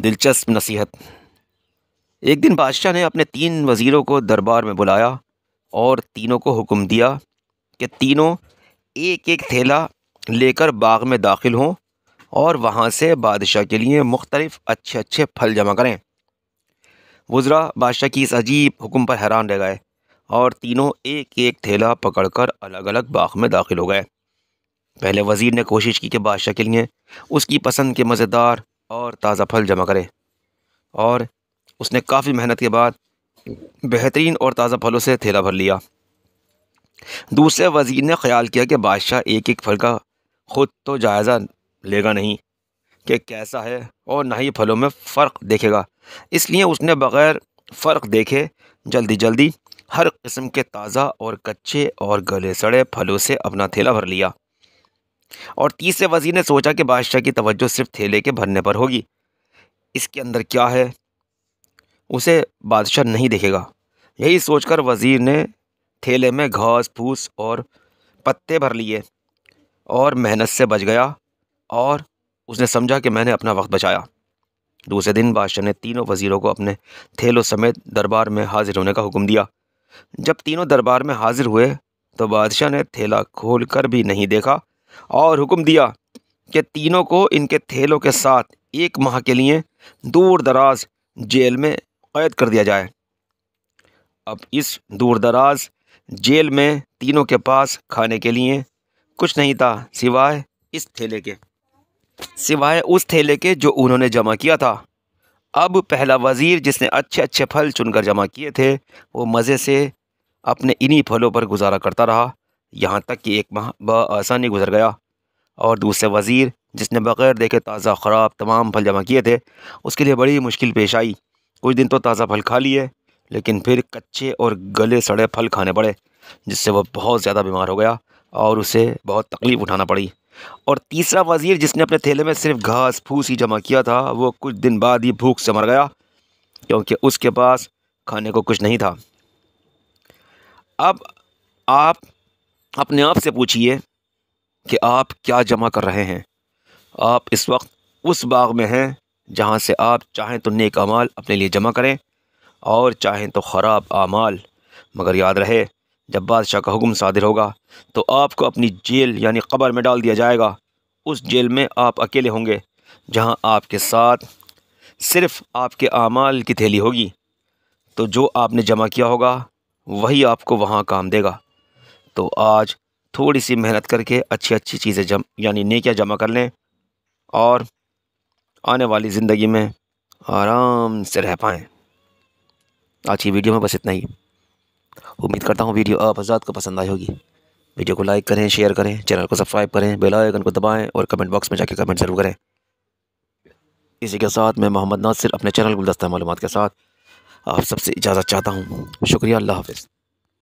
दिलचस्प नसीहत एक दिन बादशाह ने अपने तीन वज़ीरों को दरबार में बुलाया और तीनों को हुक्म दिया कि तीनों एक एक थैला लेकर बाग में दाखिल हों और वहाँ से बादशाह के लिए मुख्तलिफ़ अच्छे अच्छे फल जमा करें वज़रा बादशाह की इस अजीब हुक्म पर हैरान रह गए और तीनों एक एक थैला पकड़कर अलग अलग बाग में दाखिल हो गए पहले वज़ीर ने कोशिश की कि बादशाह के लिए उसकी पसंद के मज़ेदार और ताज़ा फल जमा करें और उसने काफ़ी मेहनत के बाद बेहतरीन और ताज़ा फलों से थैला भर लिया दूसरे वजीर ने ख्याल किया कि बादशाह एक एक फल का ख़ुद तो जायज़ा लेगा नहीं कि कैसा है और ना ही फलों में फ़र्क देखेगा इसलिए उसने बग़ैर फ़र्क देखे जल्दी जल्दी हर किस्म के ताज़ा और कच्चे और गले सड़े फलों से अपना थैला भर लिया और तीसरे वजीर ने सोचा कि बादशाह की तवज्जो सिर्फ थैले के भरने पर होगी इसके अंदर क्या है उसे बादशाह नहीं देखेगा यही सोचकर वज़ीर ने थैले में घास फूस और पत्ते भर लिए और मेहनत से बच गया और उसने समझा कि मैंने अपना वक्त बचाया दूसरे दिन बादशाह ने तीनों वज़ीरों को अपने थैलों समेत दरबार में हाजिर होने का हुक्म दिया जब तीनों दरबार में हाजिर हुए तो बादशाह ने थैला खोल कर भी नहीं देखा और हुक्म दिया कि तीनों को इनके थैलों के साथ एक माह के लिए दूर दराज जेल में कैद कर दिया जाए अब इस दूर दराज जेल में तीनों के पास खाने के लिए कुछ नहीं था सिवाय इस थैले के सिवाय उस थैले के जो उन्होंने जमा किया था अब पहला वज़ीर जिसने अच्छे अच्छे फल चुनकर जमा किए थे वो मज़े से अपने इन्हीं फलों पर गुजारा करता रहा यहाँ तक कि एक माह बसानी गुजर गया और दूसरे वज़ीर जिसने बग़ैर देखे ताज़ा ख़राब तमाम फल जमा किए थे उसके लिए बड़ी मुश्किल पेश आई कुछ दिन तो ताज़ा फल खा लिए लेकिन फिर कच्चे और गले सड़े फल खाने पड़े जिससे वह बहुत ज़्यादा बीमार हो गया और उसे बहुत तकलीफ़ उठाना पड़ी और तीसरा वज़ीर जिसने अपने थैले में सिर्फ घास फूस ही जमा किया था वो कुछ दिन बाद ही भूख से मर गया क्योंकि उसके पास खाने को कुछ नहीं था अब आप अपने आप से पूछिए कि आप क्या जमा कर रहे हैं आप इस वक्त उस बाग में हैं जहाँ से आप चाहें तो नेक अमाल अपने लिए जमा करें और चाहें तो ख़राब आमाल मगर याद रहे जब बादशाह का हुक्म सादिर होगा तो आपको अपनी जेल यानी कब्र में डाल दिया जाएगा उस जेल में आप अकेले होंगे जहाँ आपके साथ सिर्फ आपके आमाल की थैली होगी तो जो आपने जमा किया होगा वही आपको वहाँ काम देगा तो आज थोड़ी सी मेहनत करके अच्छी अच्छी चीज़ें जम यानी नेकियां जमा कर लें और आने वाली ज़िंदगी में आराम से रह पाएँ आज की वीडियो में बस इतना ही उम्मीद करता हूँ वीडियो आप आजाद को पसंद आई होगी वीडियो को लाइक करें शेयर करें चैनल को सब्सक्राइब करें बेल आइकन को दबाएं और कमेंट बॉक्स में जाकर कमेंट ज़रूर करें इसी के साथ मैं मोहम्मद नासिर अपने चैनल गुलदस्ता मालूम के साथ आप सबसे इजाज़त चाहता हूँ शुक्रिया अल्लाह हाफिज़